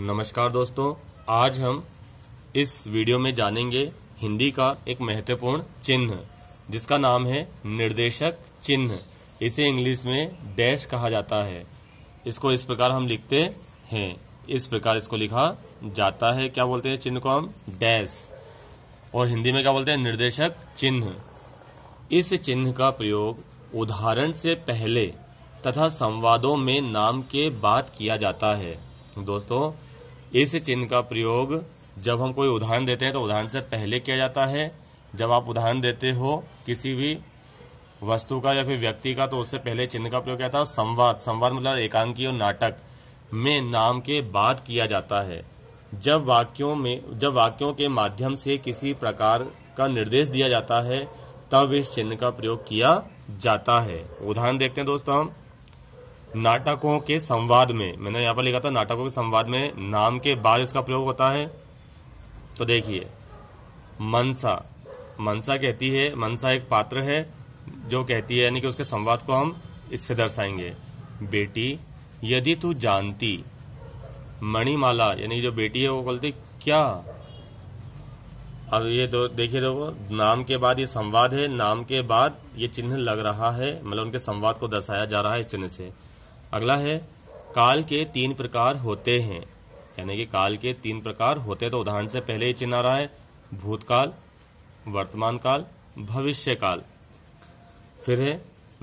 नमस्कार दोस्तों आज हम इस वीडियो में जानेंगे हिंदी का एक महत्वपूर्ण चिन्ह जिसका नाम है निर्देशक चिन्ह इसे इंग्लिश में डैश कहा जाता है इसको इस प्रकार हम लिखते हैं इस प्रकार इसको लिखा जाता है क्या बोलते हैं चिन्ह को हम डैश और हिंदी में क्या बोलते हैं निर्देशक चिन्ह इस चिन्ह का प्रयोग उदाहरण से पहले तथा संवादों में नाम के बाद किया जाता है दोस्तों इस चिन्ह का प्रयोग जब हम कोई उदाहरण देते हैं तो उदाहरण से पहले किया जाता है जब आप उदाहरण देते हो किसी भी वस्तु का या फिर व्यक्ति का तो उससे पहले चिन्ह का प्रयोग किया जाता है संवाद संवाद मतलब एकांकी और नाटक में नाम के बाद किया जाता है जब वाक्यों में जब वाक्यों के माध्यम से किसी प्रकार का निर्देश दिया जाता है तब इस चिन्ह का प्रयोग किया जाता है उदाहरण देखते हैं दोस्तों हम नाटकों के संवाद में मैंने यहाँ पर लिखा था नाटकों के संवाद में नाम के बाद इसका प्रयोग होता है तो देखिए मनसा मनसा कहती है मनसा एक पात्र है जो कहती है यानी कि उसके संवाद को हम इससे दर्शाएंगे बेटी यदि तू जानती मणिमाला यानी जो बेटी है वो बोलती क्या अब ये दो तो देखिए देखो नाम के बाद ये संवाद है नाम के बाद ये चिन्ह लग रहा है मतलब उनके संवाद को दर्शाया जा रहा है इस चिन्ह से अगला है काल के तीन प्रकार होते हैं यानी कि काल के तीन प्रकार होते तो उदाहरण से पहले ही चिन्ह आ रहा है भूतकाल वर्तमान काल भविष्य काल फिर है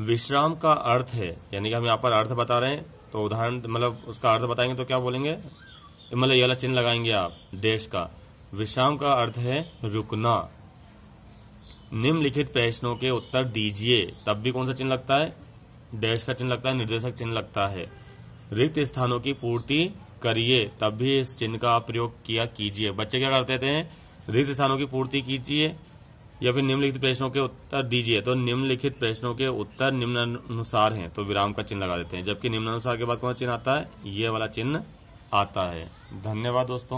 विश्राम का अर्थ है यानी कि हम यहाँ पर अर्थ बता रहे हैं तो उदाहरण मतलब उसका अर्थ बताएंगे तो क्या बोलेंगे मतलब ये वाला चिन्ह लगाएंगे आप देश का विश्राम का अर्थ है रुकना निम्नलिखित प्रश्नों के उत्तर दीजिए तब भी कौन सा चिन्ह लगता है डैश का चिन्ह लगता है निर्देशक चिन्ह लगता है रिक्त स्थानों की पूर्ति करिए तब भी इस चिन्ह का प्रयोग किया कीजिए बच्चे क्या करते थे रिक्त स्थानों की पूर्ति कीजिए या फिर निम्नलिखित प्रश्नों के उत्तर दीजिए तो निम्नलिखित प्रश्नों के उत्तर निम्न अनुसार हैं तो विराम का चिन्ह लगा देते हैं जबकि निम्न अनुसार के बाद कौन चिन्ह आता है ये वाला चिन्ह आता है धन्यवाद दोस्तों